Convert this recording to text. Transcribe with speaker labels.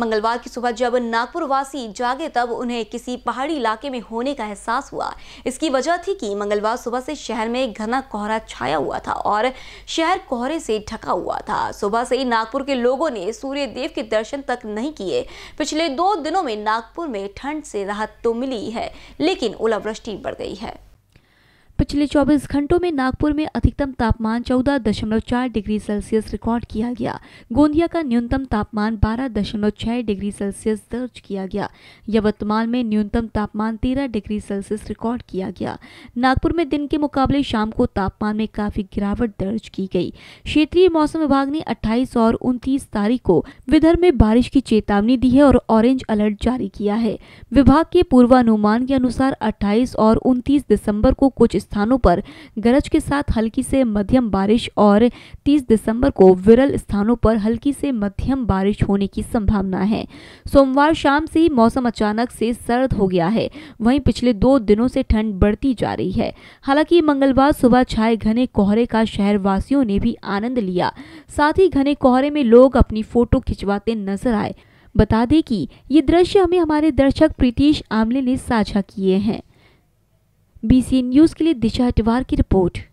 Speaker 1: मंगलवार की सुबह जब नागपुर वासी जागे तब उन्हें किसी पहाड़ी इलाके में होने का एहसास हुआ इसकी वजह थी कि मंगलवार सुबह से शहर में घना कोहरा छाया हुआ था और शहर कोहरे से ढका हुआ था सुबह से ही नागपुर के लोगों ने सूर्य देव के दर्शन तक नहीं किए पिछले दो दिनों में नागपुर में ठंड से राहत तो मिली है लेकिन ओलावृष्टि बढ़ गई है पिछले 24 घंटों में नागपुर में अधिकतम तापमान 14.4 डिग्री सेल्सियस रिकॉर्ड किया गया गोंदिया का न्यूनतम तापमान 12.6 डिग्री सेल्सियस दर्ज किया गया यवतमाल में न्यूनतम तापमान 13 डिग्री सेल्सियस रिकॉर्ड किया गया नागपुर में दिन के मुकाबले शाम को तापमान में काफी गिरावट दर्ज की गई क्षेत्रीय मौसम विभाग ने अट्ठाईस और उनतीस तारीख को विदर्भ में बारिश की चेतावनी दी है और ऑरेंज अलर्ट जारी किया है विभाग के पूर्वानुमान के अनुसार अट्ठाईस और उनतीस दिसंबर को कुछ स्थानों पर गरज के साथ हल्की से मध्यम बारिश और 30 दिसंबर को विरल स्थानों पर हल्की से मध्यम बारिश होने की संभावना है सोमवार शाम से ही मौसम अचानक से सर्द हो गया है वहीं पिछले दो दिनों से ठंड बढ़ती जा रही है हालांकि मंगलवार सुबह छाए घने कोहरे का शहरवासियों ने भी आनंद लिया साथ ही घने कोहरे में लोग अपनी फोटो खिंचवाते नजर आए बता दें कि ये दृश्य हमें हमारे दर्शक प्रीतिश आमले ने साझा किए हैं सी न्यूज़ के लिए दिशा अटवार की रिपोर्ट